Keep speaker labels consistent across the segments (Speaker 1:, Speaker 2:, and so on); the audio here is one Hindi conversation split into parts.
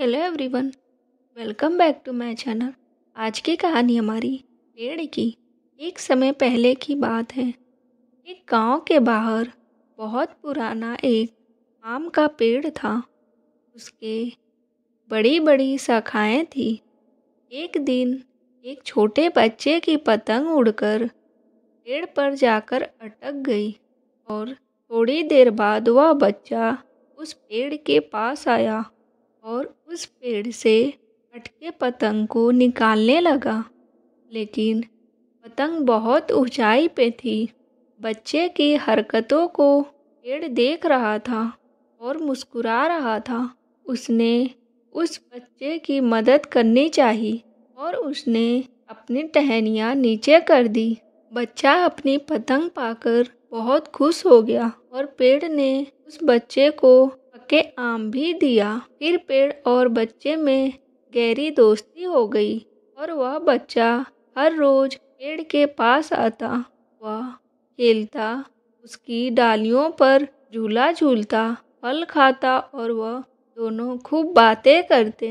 Speaker 1: hello everyone welcome back to my channel आज की कहानी हमारी पेड़ की एक समय पहले की बात है एक गांव के बाहर बहुत पुराना एक आम का पेड़ था उसके बड़ी बड़ी शाखाएं थी एक दिन एक छोटे बच्चे की पतंग उड़कर पेड़ पर जाकर अटक गई और थोड़ी देर बाद वह बच्चा उस पेड़ के पास आया और उस पेड़ से अटके पतंग को निकालने लगा लेकिन पतंग बहुत ऊंचाई पे थी बच्चे की हरकतों को पेड़ देख रहा था और मुस्कुरा रहा था उसने उस बच्चे की मदद करनी चाहिए और उसने अपनी टहनियाँ नीचे कर दी बच्चा अपनी पतंग पाकर बहुत खुश हो गया और पेड़ ने उस बच्चे को पक्के आम भी दिया फिर पेड़ और बच्चे में गहरी दोस्ती हो गई और वह बच्चा हर रोज पेड़ के पास आता वह खेलता उसकी डालियों पर झूला झूलता फल खाता और वह दोनों खूब बातें करते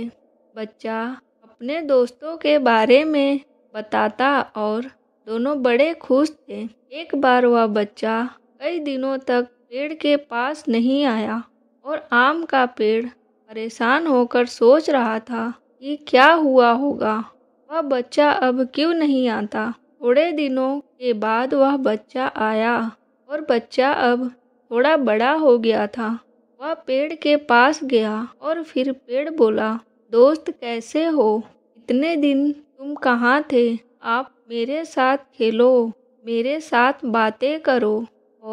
Speaker 1: बच्चा अपने दोस्तों के बारे में बताता और दोनों बड़े खुश थे एक बार वह बच्चा कई दिनों तक पेड़ के पास नहीं आया और आम का पेड़ परेशान होकर सोच रहा था कि क्या हुआ होगा वह बच्चा अब क्यों नहीं आता थोड़े दिनों के बाद वह बच्चा आया और बच्चा अब थोड़ा बड़ा हो गया था वह पेड़ के पास गया और फिर पेड़ बोला दोस्त कैसे हो इतने दिन तुम कहाँ थे आप मेरे साथ खेलो मेरे साथ बातें करो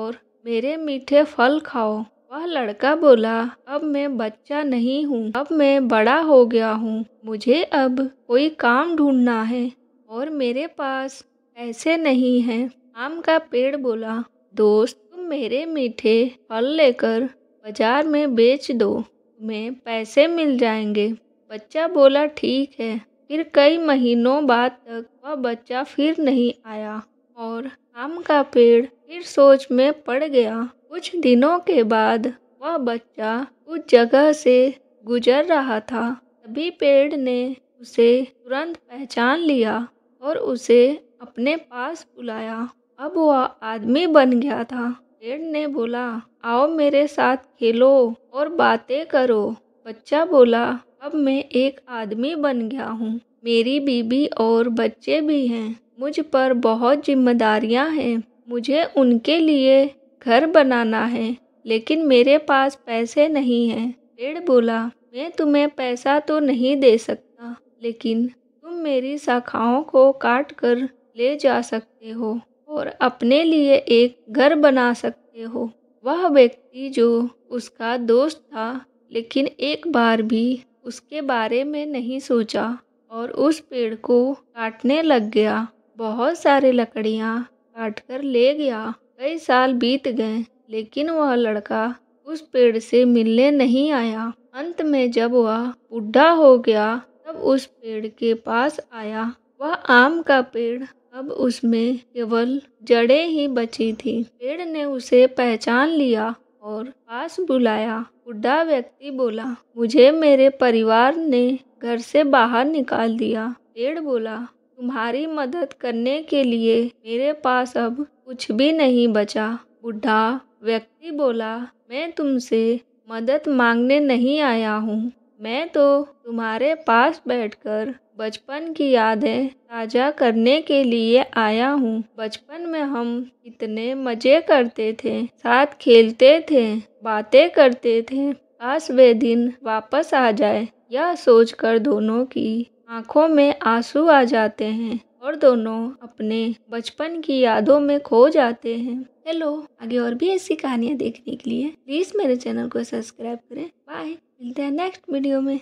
Speaker 1: और मेरे मीठे फल खाओ वह लड़का बोला अब मैं बच्चा नहीं हूँ अब मैं बड़ा हो गया हूँ मुझे अब कोई काम ढूंढना है और मेरे पास पैसे नहीं हैं आम का पेड़ बोला दोस्त तुम मेरे मीठे फल लेकर बाजार में बेच दो तुम्हें पैसे मिल जाएंगे बच्चा बोला ठीक है फिर कई महीनों बाद तक वह बच्चा फिर नहीं आया और आम का पेड़ फिर सोच में पड़ गया कुछ दिनों के बाद वह बच्चा उस जगह से गुजर रहा था तभी पेड़ ने उसे तुरंत पहचान लिया और उसे अपने पास बुलाया अब वह आदमी बन गया था पेड़ ने बोला आओ मेरे साथ खेलो और बातें करो बच्चा बोला अब मैं एक आदमी बन गया हूँ मेरी बीबी और बच्चे भी हैं मुझ पर बहुत जिम्मेदारियाँ हैं मुझे उनके लिए घर बनाना है लेकिन मेरे पास पैसे नहीं हैं पेड़ बोला मैं तुम्हें पैसा तो नहीं दे सकता लेकिन तुम मेरी शाखाओं को काट कर ले जा सकते हो और अपने लिए एक घर बना सकते हो वह व्यक्ति जो उसका दोस्त था लेकिन एक बार भी उसके बारे में नहीं सोचा और उस पेड़ को काटने लग गया बहुत सारे लकड़ियाँ काट कर ले गया कई साल बीत गए लेकिन वह लड़का उस पेड़ से मिलने नहीं आया अंत में जब वह बुढ़ा हो गया तब उस पेड़ के पास आया वह आम का पेड़ अब उसमें केवल जड़ें ही बची थी पेड़ ने उसे पहचान लिया और पास बुलाया बुढ़ा व्यक्ति बोला मुझे मेरे परिवार ने घर से बाहर निकाल दिया पेड़ बोला तुम्हारी मदद करने के लिए मेरे पास अब कुछ भी नहीं बचा बूढ़ा व्यक्ति बोला मैं तुमसे मदद मांगने नहीं आया हूँ मैं तो तुम्हारे पास बैठकर बचपन की यादें ताज़ा करने के लिए आया हूँ बचपन में हम इतने मज़े करते थे साथ खेलते थे बातें करते थे आज वे दिन वापस आ जाए यह सोचकर दोनों की आंखों में आंसू आ जाते हैं और दोनों अपने बचपन की यादों में खो जाते हैं हेलो आगे और भी ऐसी कहानियाँ देखने के लिए प्लीज़ मेरे चैनल को सब्सक्राइब करें बाय मिलते हैं नेक्स्ट वीडियो में